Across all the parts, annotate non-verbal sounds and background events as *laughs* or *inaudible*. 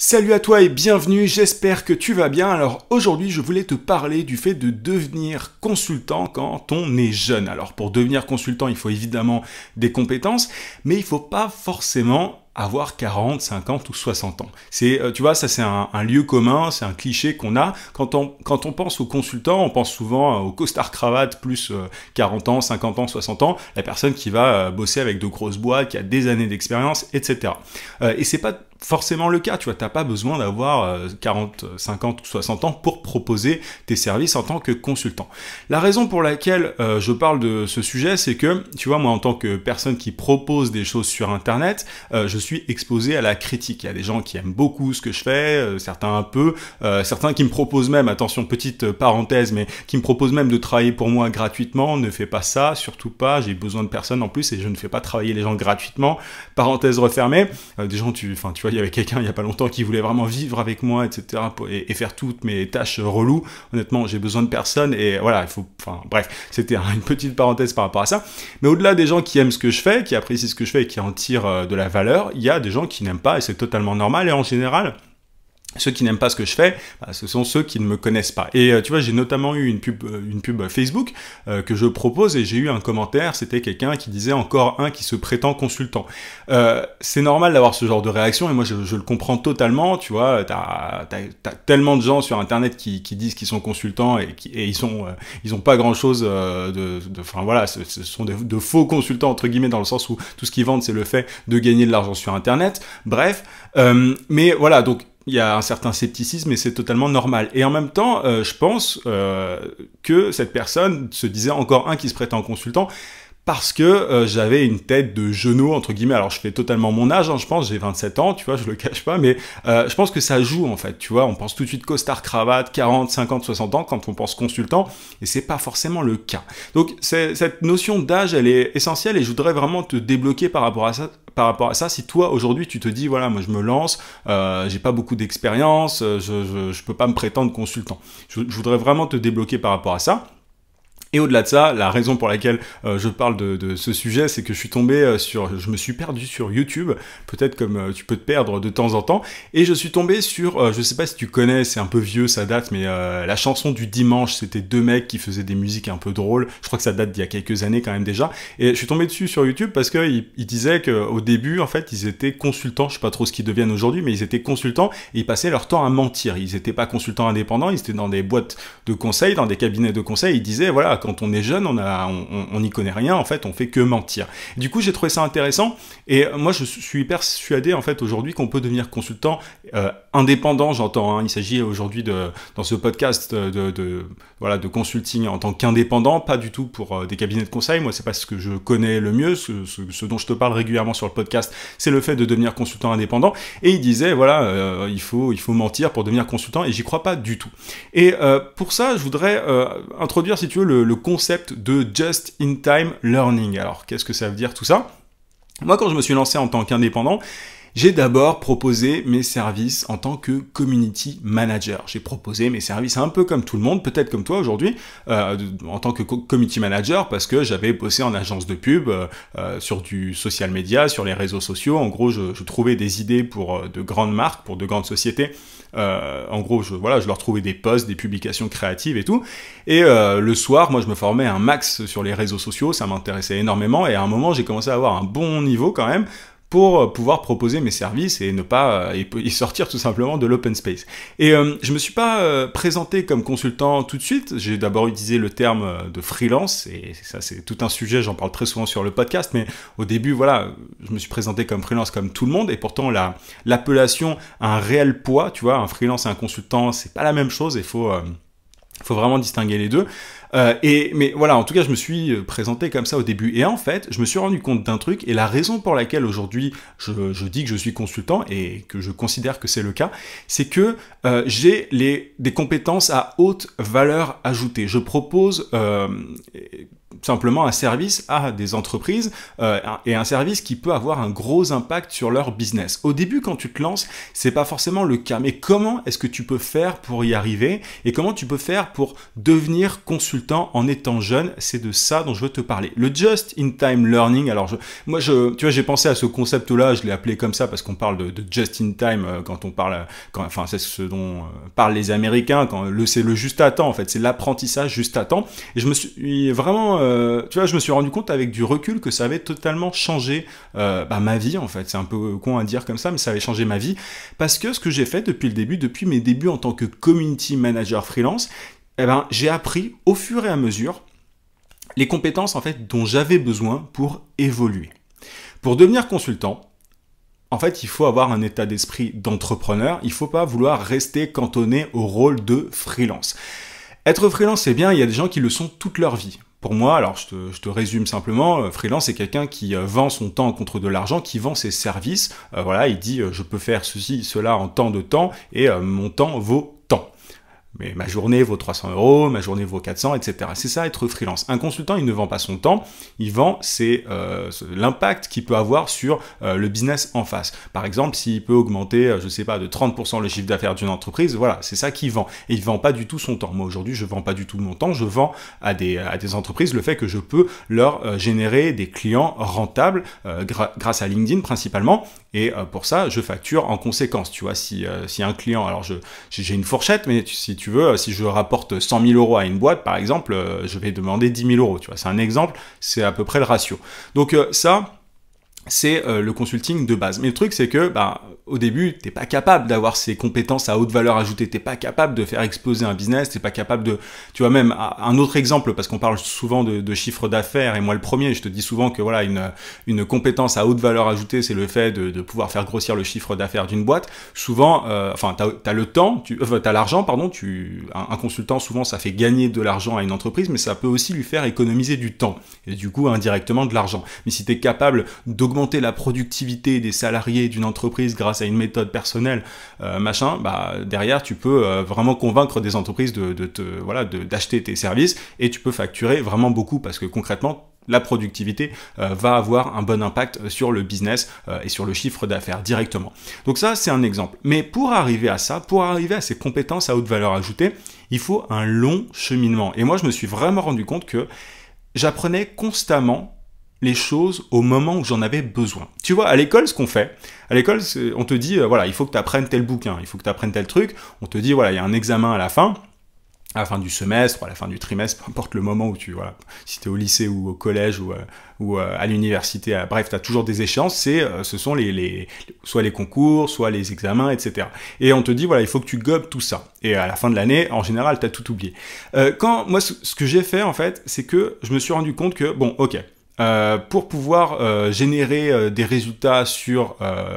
Salut à toi et bienvenue, j'espère que tu vas bien. Alors aujourd'hui je voulais te parler du fait de devenir consultant quand on est jeune. Alors pour devenir consultant il faut évidemment des compétences, mais il faut pas forcément avoir 40, 50 ou 60 ans. C'est, euh, tu vois, ça c'est un, lieu commun, c'est un cliché qu'on a. Quand on, quand on pense aux consultants, on pense souvent euh, au costard cravate plus 40 euh, ans, 50 ans, 60 ans, la personne qui va bosser avec de grosses boîtes, qui a des années d'expérience, etc. Et c'est pas forcément le cas, tu vois, t'as pas besoin d'avoir 40, euh, 50 euh, ou 60 ans pour proposer tes services en tant que consultant. La raison pour laquelle euh, je parle de ce sujet, c'est que, tu vois, moi en tant que personne qui propose des choses sur Internet, je suis exposé à la critique. Il y a des gens qui aiment beaucoup ce que je fais, certains un peu, certains qui me proposent même, attention, petite parenthèse, mais qui me proposent même de travailler pour moi gratuitement, ne fais pas ça, surtout pas, j'ai besoin de personnes en plus et je ne fais pas travailler les gens gratuitement, parenthèse refermée, des gens, tu, tu vois, il y avait quelqu'un il n'y a pas longtemps qui voulait vraiment vivre avec moi, etc. et, faire toutes mes tâches euh, reloues. Honnêtement, j'ai besoin de personne et voilà, il faut. Enfin, bref, c'était une petite parenthèse par rapport à ça. Mais au-delà des gens qui aiment ce que je fais, qui apprécient ce que je fais et qui en tirent euh, de la valeur, il y a des gens qui n'aiment pas et c'est totalement normal. Et en général, ceux qui n'aiment pas ce que je fais, bah, ce sont ceux qui ne me connaissent pas. Et euh, tu vois, j'ai notamment eu une pub, euh, une pub Facebook euh, que je propose et j'ai eu un commentaire. C'était quelqu'un qui disait encore un qui se prétend consultant. Euh, c'est normal d'avoir ce genre de réaction et moi je, je le comprends totalement. Tu vois, t'as as, tellement de gens sur Internet qui, qui disent qu'ils sont consultants et, qui, et ils sont ils ont pas grand chose de, enfin voilà, ce, ce sont de, de, faux consultants entre guillemets dans le sens où tout ce qu'ils vendent c'est le fait de gagner de l'argent sur Internet. Bref, mais voilà donc il y a un certain scepticisme et c'est totalement normal. Et en même temps, euh, je pense euh, que cette personne se disait encore un qui se en consultant parce que euh, j'avais une tête de genou entre guillemets. Alors je fais totalement mon âge, hein, je pense, j'ai 27 ans, tu vois, je le cache pas, mais euh, je pense que ça joue en fait, tu vois. On pense tout de suite costard cravate, 40, 50, 60 ans quand on pense consultant, et c'est pas forcément le cas. Donc cette notion d'âge, elle est essentielle, et je voudrais vraiment te débloquer par rapport à ça. Par rapport à ça, si toi aujourd'hui tu te dis voilà moi je me lance, euh, j'ai pas beaucoup d'expérience, je, je, peux pas me prétendre consultant. je voudrais vraiment te débloquer par rapport à ça. Et au-delà de ça, la raison pour laquelle euh, je parle de, ce sujet, c'est que je suis tombé euh, sur, je me suis perdu sur YouTube, peut-être comme euh, tu peux te perdre de temps en temps, et je suis tombé sur, je je sais pas si tu connais, c'est un peu vieux, ça date, mais la chanson du dimanche, c'était deux mecs qui faisaient des musiques un peu drôles. Je crois que ça date d'il y a quelques années quand même déjà, et je suis tombé dessus sur YouTube parce que ils, disaient qu'au début, en fait, ils étaient consultants, je sais pas trop ce qu'ils deviennent aujourd'hui, mais ils étaient consultants et ils passaient leur temps à mentir. Ils n'étaient pas consultants indépendants, ils étaient dans des boîtes de conseil, dans des cabinets de conseil. Ils disaient voilà quand on est jeune, on n'y on, connaît rien, en fait, on fait que mentir. Du coup, j'ai trouvé ça intéressant, et moi, je suis persuadé, en fait, aujourd'hui, qu'on peut devenir consultant euh, indépendant, j'entends. Hein. il s'agit aujourd'hui, de, dans ce podcast, de, voilà, de consulting en tant qu'indépendant, pas du tout pour euh, des cabinets de conseil. Moi, c'est pas ce que je connais le mieux, ce, dont je te parle régulièrement sur le podcast, c'est le fait de devenir consultant indépendant. Et il disait, voilà, euh, il, faut, il faut mentir pour devenir consultant, et j'y crois pas du tout. Et pour ça, je voudrais introduire, si tu veux, le, le concept de just in time learning. Alors qu'est-ce que ça veut dire tout ça Moi quand je me suis lancé en tant qu'indépendant, j'ai d'abord proposé mes services en tant que community manager. J'ai proposé mes services un peu comme tout le monde, peut-être comme toi aujourd'hui, euh, en tant que community manager, parce que j'avais bossé en agence de pub, euh, euh, sur du social media, sur les réseaux sociaux. En gros, je, trouvais des idées pour de grandes marques, pour de grandes sociétés. en gros, je, voilà, je leur trouvais des posts, des publications créatives et tout. Et le soir, moi, je me formais un max sur les réseaux sociaux, ça m'intéressait énormément. Et à un moment, j'ai commencé à avoir un bon niveau quand même pour euh, pouvoir proposer mes services et ne pas y euh, sortir tout simplement de l'open space. Et euh, je me suis pas euh, présenté comme consultant tout de suite. J'ai d'abord utilisé le terme de freelance et ça c'est tout un sujet. J'en parle très souvent sur le podcast, mais au début voilà, je me suis présenté comme freelance comme tout le monde et pourtant la l'appellation a un réel poids. Tu vois, un freelance et un consultant c'est pas la même chose. Il faut faut vraiment distinguer les deux. Euh, et mais voilà, en tout cas, je me suis euh, présenté comme ça au début. Et en fait, je me suis rendu compte d'un truc. Et la raison pour laquelle aujourd'hui je, dis que je suis consultant et que je considère que c'est le cas, c'est que euh, j'ai les des compétences à haute valeur ajoutée. Je propose euh, simplement un service à des entreprises euh, et un service qui peut avoir un gros impact sur leur business. Au début, quand tu te lances, c'est pas forcément le cas, mais comment est-ce que tu peux faire pour y arriver et comment tu peux faire pour devenir consultant en étant jeune C'est de ça dont je veux te parler. Le just in time learning. Alors je, moi, je, tu vois, j'ai pensé à ce concept-là, je l'ai appelé comme ça parce qu'on parle de, just in time euh, quand on parle, quand, enfin c'est ce dont euh, parlent les Américains quand le c'est le juste à temps en fait, c'est l'apprentissage juste à temps. Et je me suis vraiment euh, tu vois, je me suis rendu compte avec du recul que ça avait totalement changé euh, bah, ma vie, en fait. C'est un peu con à dire comme ça, mais ça avait changé ma vie. Parce que ce que j'ai fait depuis le début, depuis mes débuts en tant que community manager freelance, eh ben, j'ai appris au fur et à mesure les compétences en fait dont j'avais besoin pour évoluer. Pour devenir consultant, en fait, il faut avoir un état d'esprit d'entrepreneur, il ne faut pas vouloir rester cantonné au rôle de freelance. Être freelance, c'est bien, il y a des gens qui le sont toute leur vie pour moi, alors je te, résume simplement, euh, freelance c'est quelqu'un qui euh, vend son temps contre de l'argent, qui vend ses services. Euh, voilà, il dit je peux faire ceci, cela en temps de temps et mon temps vaut mais ma journée vaut 300 euros, ma journée vaut 400, etc. C'est ça être freelance. Un consultant, il ne vend pas son temps, il vend euh, c'est l'impact qu'il peut avoir sur euh, le business en face. Par exemple, s'il peut augmenter, euh, je sais pas, de 30% le chiffre d'affaires d'une entreprise, voilà, c'est ça qu'il vend. Et il vend pas du tout son temps. Moi aujourd'hui, je vends pas du tout mon temps, je vends à des, à des entreprises le fait que je peux leur générer des clients rentables grâce à LinkedIn principalement. Et pour ça, je facture en conséquence. Tu vois, si, si un client, alors j'ai une fourchette, mais si tu veux, euh, si je rapporte 100 000 euros à une boîte, par exemple, euh, je vais demander 10 000 euros, tu vois. C'est un exemple, c'est à peu près le ratio. Donc euh, ça, c'est euh, le consulting de base. Mais le truc, c'est que bah, au début, t'es pas capable d'avoir ces compétences à haute valeur ajoutée, t'es pas capable de faire exploser un business, t'es pas capable de... Tu vois, même un autre exemple, parce qu'on parle souvent de, chiffre d'affaires, et moi le premier, je te dis souvent que voilà, une, compétence à haute valeur ajoutée, c'est le fait de, pouvoir faire grossir le chiffre d'affaires d'une boîte. Souvent, euh, enfin, tu as le temps, tu euh, as l'argent, pardon, tu, un, consultant, souvent, ça fait gagner de l'argent à une entreprise, mais ça peut aussi lui faire économiser du temps, et du coup, indirectement, de l'argent. Mais si tu es capable d'augmenter la productivité des salariés d'une entreprise grâce à une méthode personnelle, euh, machin, bah, derrière, tu peux euh, vraiment convaincre des entreprises de, te, voilà, d'acheter tes services et tu peux facturer vraiment beaucoup parce que concrètement, la productivité euh, va avoir un bon impact sur le business et sur le chiffre d'affaires directement. Donc ça, c'est un exemple. Mais pour arriver à ça, pour arriver à ces compétences à haute valeur ajoutée, il faut un long cheminement. Et moi, je me suis vraiment rendu compte que j'apprenais constamment les choses au moment où j'en avais besoin. Tu vois, à l'école, ce qu'on fait, à l'école, on te dit, euh, voilà, il faut que tu apprennes tel bouquin, il faut que tu apprennes tel truc, on te dit, voilà, il y a un examen à la fin, à la fin du semestre, à la fin du trimestre, *laughs* peu importe le moment où tu, voilà, si tu es au lycée ou au collège ou, euh, euh, à l'université, bref, tu as toujours des échéances, c'est, ce sont les, les, soit les concours, soit les examens, etc. Et on te dit, voilà, il faut que tu gobes tout ça. Et à la fin de l'année, en général, tu as tout oublié. quand, moi, ce que j'ai fait, en fait, c'est que je me suis rendu compte que, bon, ok, euh, pour pouvoir euh, générer euh, des résultats sur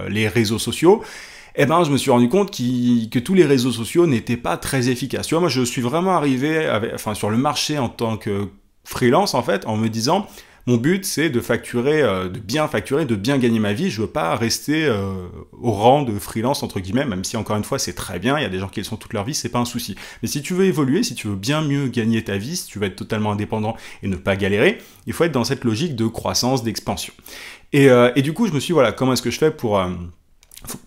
les réseaux sociaux, eh ben, je me suis rendu compte que tous les réseaux sociaux n'étaient pas très efficaces. Tu vois, moi, je suis vraiment arrivé avec, enfin, sur le marché en tant que freelance, en fait, en me disant, mon but, c'est de facturer, euh, de bien facturer, de bien gagner ma vie. Je veux pas rester euh, au rang de freelance, entre guillemets, même si encore une fois, c'est très bien. Il y a des gens qui le sont toute leur vie, c'est pas un souci. Mais si tu veux évoluer, si tu veux bien mieux gagner ta vie, si tu veux être totalement indépendant et ne pas galérer, il faut être dans cette logique de croissance, d'expansion. Et, euh, et, du coup, je me suis dit, voilà, comment est-ce que je fais pour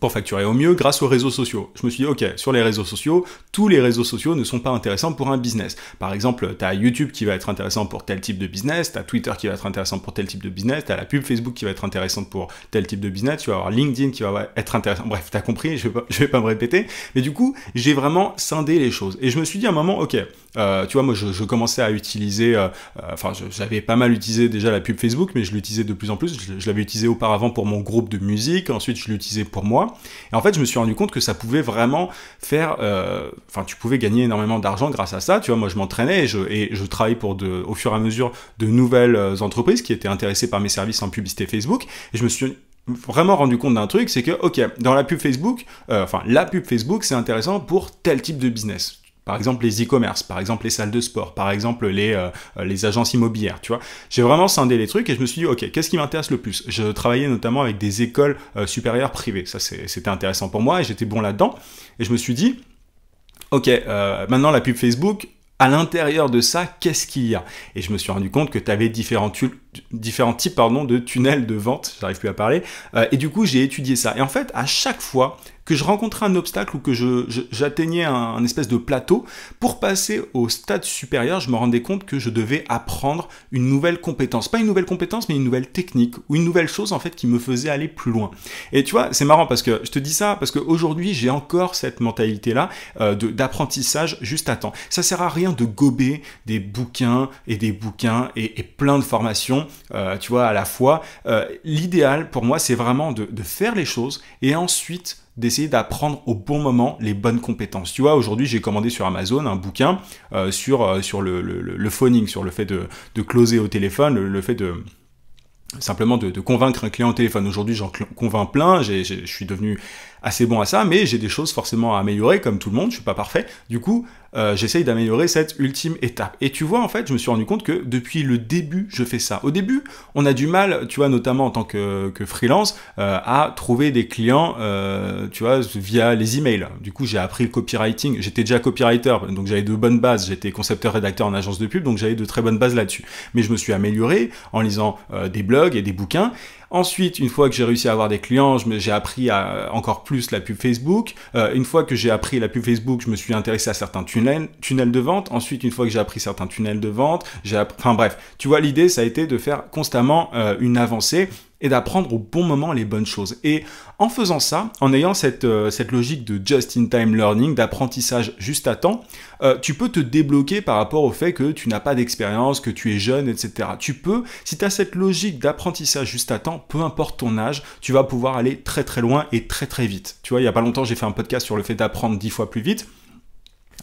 pour facturer au mieux grâce aux réseaux sociaux. Je me suis dit, ok, sur les réseaux sociaux, tous les réseaux sociaux ne sont pas intéressants pour un business. Par exemple, tu as YouTube qui va être intéressant pour tel type de business, tu as Twitter qui va être intéressant pour tel type de business, tu as la pub Facebook qui va être intéressante pour tel type de business, tu vas avoir LinkedIn qui va être intéressant. Bref, tu as compris, je vais, pas, *laughs* vais pas me répéter. Mais du coup, j'ai vraiment scindé les choses. Et je me suis dit à un moment, ok, euh, tu vois, moi je, commençais à utiliser, euh, euh, enfin j'avais pas mal utilisé déjà la pub Facebook, mais je l'utilisais de plus en plus. Je, je l'avais utilisé auparavant pour mon groupe de musique, ensuite je l'utilisais pour moi. Et en fait, je me suis rendu compte que ça pouvait vraiment faire... Euh, enfin, tu pouvais gagner énormément d'argent grâce à ça. Tu vois, moi, je m'entraînais et je, et travaillais pour, de, au fur et à mesure, de nouvelles euh, entreprises qui étaient intéressées par mes services en publicité Facebook. Et je me suis vraiment rendu compte d'un truc, c'est que, ok, dans la pub Facebook, euh, enfin, la pub Facebook, c'est intéressant pour tel type de business par exemple les e-commerce, par exemple les salles de sport, par exemple les, euh, euh, les agences immobilières, tu vois. J'ai vraiment scindé les trucs et je me suis dit, ok, qu'est-ce qui m'intéresse le plus Je travaillais notamment avec des écoles euh, supérieures privées, ça c'était intéressant pour moi et j'étais bon là-dedans. Et je me suis dit, ok, maintenant la pub Facebook, à l'intérieur de ça, qu'est-ce qu'il y a Et je me suis rendu compte que tu avais différents différents types pardon, de tunnels de vente, j'arrive plus à parler, euh, et du coup j'ai étudié ça. Et en fait, à chaque fois que je rencontrais un obstacle ou que j'atteignais je, un, espèce de plateau, pour passer au stade supérieur, je me rendais compte que je devais apprendre une nouvelle compétence. Pas une nouvelle compétence, mais une nouvelle technique ou une nouvelle chose en fait qui me faisait aller plus loin. Et tu vois, c'est marrant parce que je te dis ça parce qu'aujourd'hui j'ai encore cette mentalité-là euh, d'apprentissage juste à temps. Ça sert à rien de gober des bouquins et des bouquins et, et plein de formations euh, tu vois, à la fois. Euh, l'idéal pour moi, c'est vraiment de, faire les choses et ensuite d'essayer d'apprendre au bon moment les bonnes compétences. Tu vois, aujourd'hui, j'ai commandé sur Amazon un bouquin euh, sur, sur le, phoning, sur le fait de, closer au téléphone, le, fait de simplement de, de, convaincre un client au téléphone. Aujourd'hui, j'en convainc plein, je suis devenu assez bon à ça, mais j'ai des choses forcément à améliorer, comme tout le monde, je suis pas parfait. Du coup, euh, j'essaye d'améliorer cette ultime étape. Et tu vois, en fait, je me suis rendu compte que depuis le début, je fais ça. Au début, on a du mal, tu vois, notamment en tant que, freelance, euh, à trouver des clients, euh, tu vois, via les emails. Du coup, j'ai appris le copywriting. J'étais déjà copywriter, donc j'avais de bonnes bases. J'étais concepteur-rédacteur en agence de pub, donc j'avais de très bonnes bases là-dessus. Mais je me suis amélioré en lisant des blogs et des bouquins. Ensuite, une fois que j'ai réussi à avoir des clients, j'ai appris à, encore plus la pub Facebook. Euh, une fois que j'ai appris la pub Facebook, je me suis intéressé à certains tunnels, tunnels de vente. Ensuite, une fois que j'ai appris certains tunnels de vente, j'ai appris… enfin bref, tu vois l'idée, ça a été de faire constamment euh, une avancée et d'apprendre au bon moment les bonnes choses. Et en faisant ça, en ayant cette, euh, logique de just-in-time learning, d'apprentissage juste à temps, euh, tu peux te débloquer par rapport au fait que tu n'as pas d'expérience, que tu es jeune, etc. Tu peux, si tu as cette logique d'apprentissage juste à temps, peu importe ton âge, tu vas pouvoir aller très très loin et très très vite. Tu vois, il n'y a pas longtemps, j'ai fait un podcast sur le fait d'apprendre dix fois plus vite.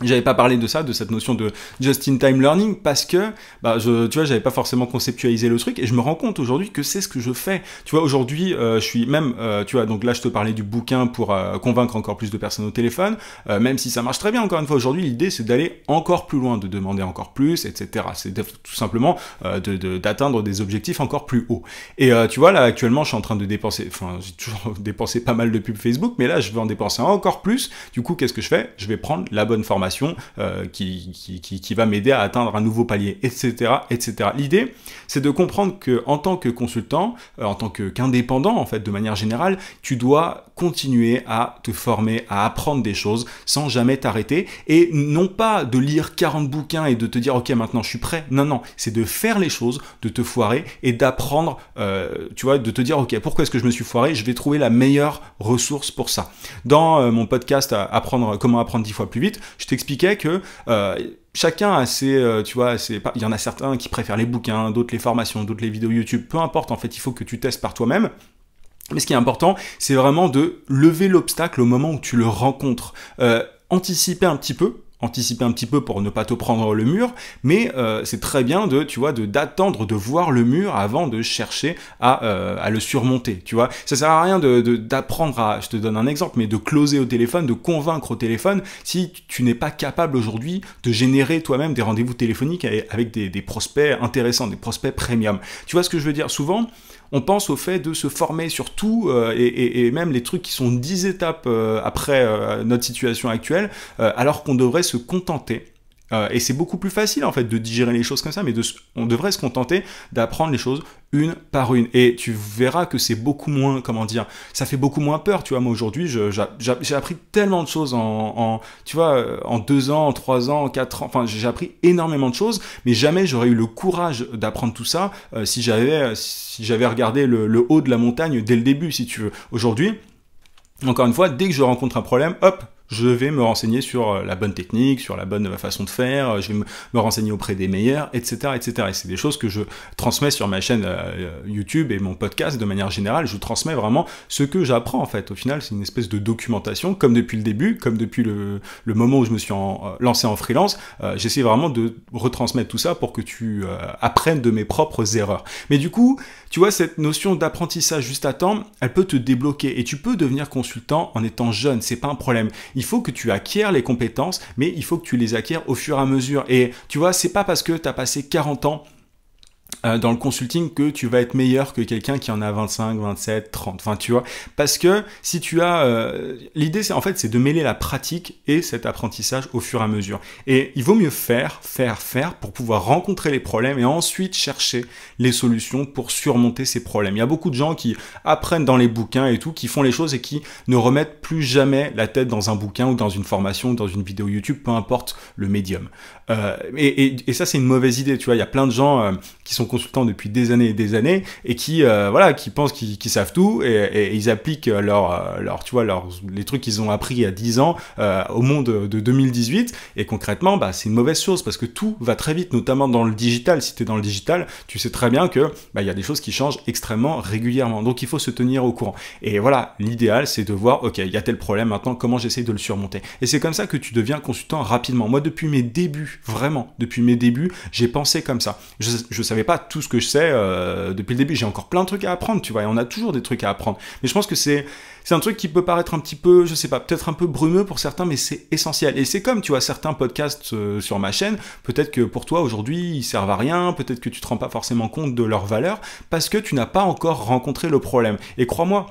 J'avais pas parlé de ça, de cette notion de just-in-time learning, parce que, bah, je, tu vois, j'avais pas forcément conceptualisé le truc, et je me rends compte aujourd'hui que c'est ce que je fais. Tu vois, aujourd'hui, euh, je suis même, euh, tu vois, donc là, je te parlais du bouquin pour euh, convaincre encore plus de personnes au téléphone, même si ça marche très bien, encore une fois, aujourd'hui, l'idée, c'est d'aller encore plus loin, de demander encore plus, etc. C'est tout simplement d'atteindre des objectifs encore plus hauts. Et tu vois, là, actuellement, je suis en train de dépenser, enfin, j'ai toujours *laughs* dépensé pas mal de pubs Facebook, mais là, je vais en dépenser encore plus. Du coup, qu'est-ce que je fais Je vais prendre la bonne formation euh, qui, va m'aider à atteindre un nouveau palier, etc. etc. L'idée, c'est de comprendre que en tant que consultant, euh, en tant qu'indépendant, en fait, de manière générale, tu dois continuer à te former, à apprendre des choses sans jamais t'arrêter. Et non pas de lire 40 bouquins et de te dire, ok, maintenant je suis prêt. Non, non, c'est de faire les choses, de te foirer et d'apprendre, euh, tu vois, de te dire, ok, pourquoi est-ce que je me suis foiré Je vais trouver la meilleure ressource pour ça. Dans euh, mon podcast, euh, apprendre comment apprendre 10 fois plus vite, je t'expliquais que... chacun a ses, tu vois, il y en a certains qui préfèrent les bouquins, d'autres les formations, d'autres les vidéos YouTube, peu importe, en fait, il faut que tu testes par toi-même. Mais ce qui est important, c'est vraiment de lever l'obstacle au moment où tu le rencontres. Euh, anticiper un petit peu anticiper un petit peu pour ne pas te prendre le mur, mais euh, c'est très bien de, tu vois, de d'attendre de voir le mur avant de chercher à, euh, à le surmonter, tu vois. Ça sert à rien de d'apprendre à, je te donne un exemple, mais de closer au téléphone, de convaincre au téléphone si tu n'es pas capable aujourd'hui de générer toi-même des rendez-vous téléphoniques avec des, des prospects intéressants, des prospects premium. Tu vois ce que je veux dire Souvent, on pense au fait de se former sur tout euh, et, même les trucs qui sont dix étapes euh, après euh, notre situation actuelle, alors qu'on devrait se contenter euh, et c'est beaucoup plus facile en fait de digérer les choses comme ça, mais on devrait se contenter d'apprendre les choses une par une. Et tu verras que c'est beaucoup moins, comment dire, ça fait beaucoup moins peur. Tu vois, moi aujourd'hui, j'ai appris tellement de choses en, tu vois, en deux ans, en trois ans, en quatre ans. Enfin, j'ai appris énormément de choses, mais jamais j'aurais eu le courage d'apprendre tout ça euh, si j'avais, si j'avais regardé le, le haut de la montagne dès le début, si tu veux. Aujourd'hui, encore une fois, dès que je rencontre un problème, hop, je vais me renseigner sur euh, la bonne technique, sur la bonne euh, façon de faire, euh, je vais me, renseigner auprès des meilleurs, etc. etc. Et c'est des choses que je transmets sur ma chaîne YouTube et mon podcast de manière générale, je transmets vraiment ce que j'apprends en fait. Au final, c'est une espèce de documentation, comme depuis le début, comme depuis le, moment où je me suis lancé en freelance, j'essaie vraiment de retransmettre tout ça pour que tu apprennes de mes propres erreurs. Mais du coup, tu vois, cette notion d'apprentissage juste à temps, elle peut te débloquer et tu peux devenir consultant en étant jeune, c'est pas un problème il faut que tu acquières les compétences, mais il faut que tu les acquières au fur et à mesure. Et tu vois, c'est pas parce que tu as passé 40 ans euh, dans le consulting que tu vas être meilleur que quelqu'un qui en a 25, 27, 30. Enfin, tu vois, parce que si tu as euh, l'idée c'est en fait c'est de mêler la pratique et cet apprentissage au fur et à mesure. Et il vaut mieux faire, faire, faire pour pouvoir rencontrer les problèmes et ensuite chercher les solutions pour surmonter ces problèmes. Il y a beaucoup de gens qui apprennent dans les bouquins et tout, qui font les choses et qui ne remettent plus jamais la tête dans un bouquin ou dans une formation ou dans une vidéo YouTube, peu importe le médium. Euh, et, et, ça c'est une mauvaise idée, tu vois, il y a plein de gens qui sont consultants depuis des années et des années et qui euh, voilà qui pensent qu'ils savent tout et, ils appliquent leur, euh, leur tu vois les trucs qu'ils ont appris il y a 10 ans euh, au monde de 2018 et concrètement bah, c'est une mauvaise chose parce que tout va très vite notamment dans le digital si tu es dans le digital tu sais très bien que bah, il y a des choses qui changent extrêmement régulièrement donc il faut se tenir au courant et voilà l'idéal c'est de voir ok il y a tel problème maintenant comment j'essaie de le surmonter et c'est comme ça que tu deviens consultant rapidement moi depuis mes débuts vraiment depuis mes débuts j'ai pensé comme ça je, je savais pas tout ce que je sais euh, depuis le début. J'ai encore plein de trucs à apprendre, tu vois, et on a toujours des trucs à apprendre. Mais je pense que c'est c'est un truc qui peut paraître un petit peu, je sais pas, peut-être un peu brumeux pour certains, mais c'est essentiel. Et c'est comme, tu vois, certains podcasts euh, sur ma chaîne, peut-être que pour toi aujourd'hui, ils servent à rien, peut-être que tu te rends pas forcément compte de leur valeur, parce que tu n'as pas encore rencontré le problème. Et crois-moi,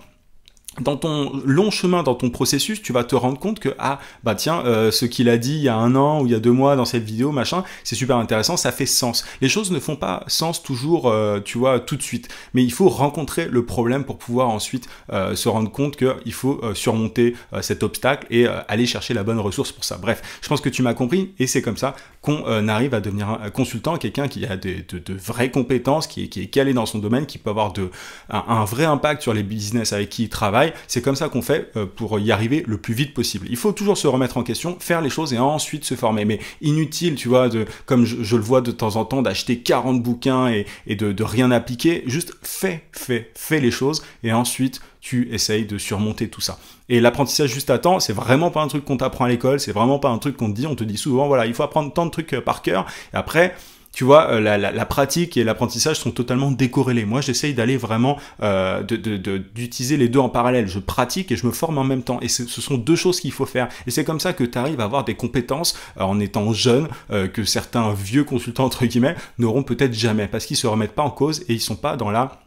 dans ton long chemin, dans ton processus, tu vas te rendre compte que, ah, bah tiens, euh, ce qu'il a dit il y a un an ou il y a deux mois dans cette vidéo, machin, c'est super intéressant, ça fait sens. Les choses ne font pas sens toujours, euh, tu vois, tout de suite. Mais il faut rencontrer le problème pour pouvoir ensuite euh, se rendre compte qu'il faut surmonter cet obstacle et aller chercher la bonne ressource pour ça. Bref, je pense que tu m'as compris et c'est comme ça qu'on arrive à devenir un consultant, quelqu'un qui a de, vraies compétences, qui est, calé dans son domaine, qui peut avoir de, un vrai impact sur les business avec qui il travaille c'est comme ça qu'on fait euh, pour y arriver le plus vite possible. Il faut toujours se remettre en question, faire les choses et ensuite se former. Mais inutile, tu vois, comme je, le vois de temps en temps, d'acheter 40 bouquins et, de, rien appliquer. Juste fais, fais, fais les choses et ensuite tu essayes de surmonter tout ça. Et l'apprentissage juste à temps, c'est vraiment pas un truc qu'on t'apprend à l'école, c'est vraiment pas un truc qu'on te dit, on te dit souvent, voilà, il faut apprendre tant de trucs euh, par cœur, et après, tu vois, euh, la, pratique et l'apprentissage sont totalement décorrélés. Moi, j'essaye d'aller vraiment euh, d'utiliser les deux en parallèle. Je pratique et je me forme en même temps. Et ce sont deux choses qu'il faut faire. Et c'est comme ça que tu arrives à avoir des compétences euh, en étant jeune que certains vieux consultants, entre guillemets, n'auront peut-être jamais parce qu'ils se remettent pas en cause et ils sont pas dans la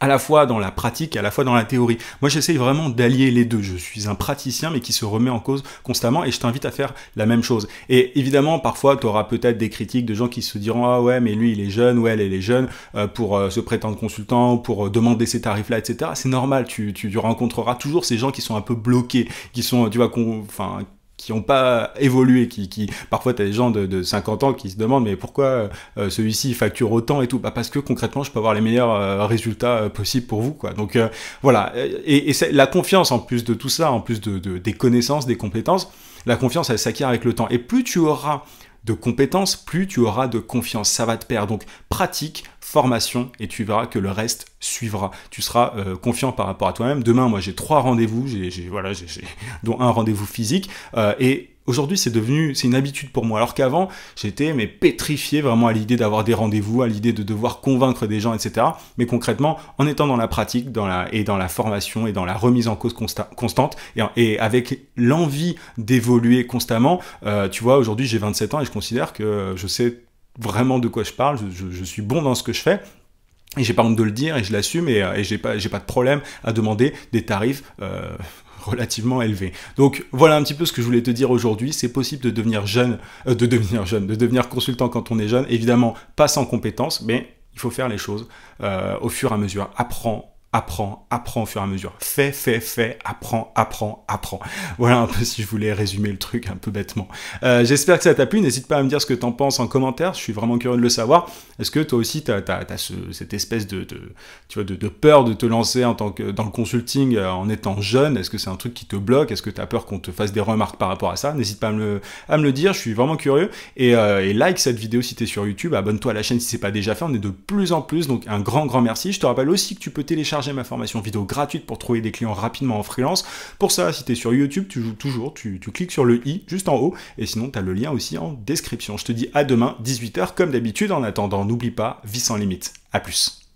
à la fois dans la pratique, et à la fois dans la théorie. Moi, j'essaye vraiment d'allier les deux. Je suis un praticien, mais qui se remet en cause constamment, et je t'invite à faire la même chose. Et évidemment, parfois, tu auras peut-être des critiques de gens qui se diront Ah ouais, mais lui, il est jeune, ou elle, elle est jeune, euh, pour euh, se prétendre consultant, pour euh, demander ces tarifs-là, etc. C'est normal, tu, tu, rencontreras toujours ces gens qui sont un peu bloqués, qui sont, tu vois, enfin, qui n'ont pas évolué, qui, parfois tu as des gens de, 50 ans qui se demandent mais pourquoi euh, celui-ci facture autant et tout bah, Parce que concrètement je peux avoir les meilleurs euh, résultats euh, possibles pour vous. Quoi. Donc voilà, et, et la confiance en plus de tout ça, en plus de des connaissances, des compétences, la confiance elle s'acquiert avec le temps. Et plus tu auras de compétences, plus tu auras de confiance. Ça va te perdre. Donc pratique, formation et tu verras que le reste suivra. Tu seras euh, confiant par rapport à toi-même. Demain, moi, j'ai trois rendez-vous, j'ai, voilà, j'ai, *laughs* dont un rendez-vous physique. Euh, et Aujourd'hui, c'est devenu, c'est une habitude pour moi. Alors qu'avant, j'étais mais pétrifié vraiment à l'idée d'avoir des rendez-vous, à l'idée de devoir convaincre des gens, etc. Mais concrètement, en étant dans la pratique, dans la et dans la formation et dans la remise en cause constante et, avec l'envie d'évoluer constamment, euh, tu vois, aujourd'hui j'ai 27 ans et je considère que je sais vraiment de quoi je parle, je, suis bon dans ce que je fais, et j'ai pas honte de le dire et je l'assume et, euh, j'ai pas, de problème à demander des tarifs euh, *laughs* relativement élevés. Donc voilà un petit peu ce que je voulais te dire aujourd'hui. C'est possible de devenir jeune, euh, de devenir jeune, de devenir consultant quand on est jeune. Évidemment, pas sans compétences, mais il faut faire les choses au fur et à mesure. Apprends apprends, apprends au fur et à mesure. Fais, fais, fais, apprends, apprends, apprends. Voilà un peu si je voulais résumer le truc un peu bêtement. Euh, j'espère que ça t'a plu. N'hésite pas à me dire ce que t'en penses en commentaire. Je suis vraiment curieux de le savoir. Est-ce que toi aussi, tu as, cette espèce de, tu vois, de, peur de te lancer en tant que, dans le consulting euh, en étant jeune Est-ce que c'est un truc qui te bloque Est-ce que tu as peur qu'on te fasse des remarques par rapport à ça N'hésite pas à me, le, à me le dire. Je suis vraiment curieux. Et, euh, et like cette vidéo si tu es sur YouTube. Abonne-toi à la chaîne si c'est pas déjà fait. On est de plus en plus. Donc un grand, grand merci. Je te rappelle aussi que tu peux télécharger ma formation vidéo gratuite pour trouver des clients rapidement en freelance. Pour ça, si tu es sur YouTube, tu joues toujours, tu, cliques sur le i juste en haut, et sinon tu as le lien aussi en description. Je te dis à demain, 18h, comme d'habitude. En attendant, n'oublie pas, vie sans limite. À plus.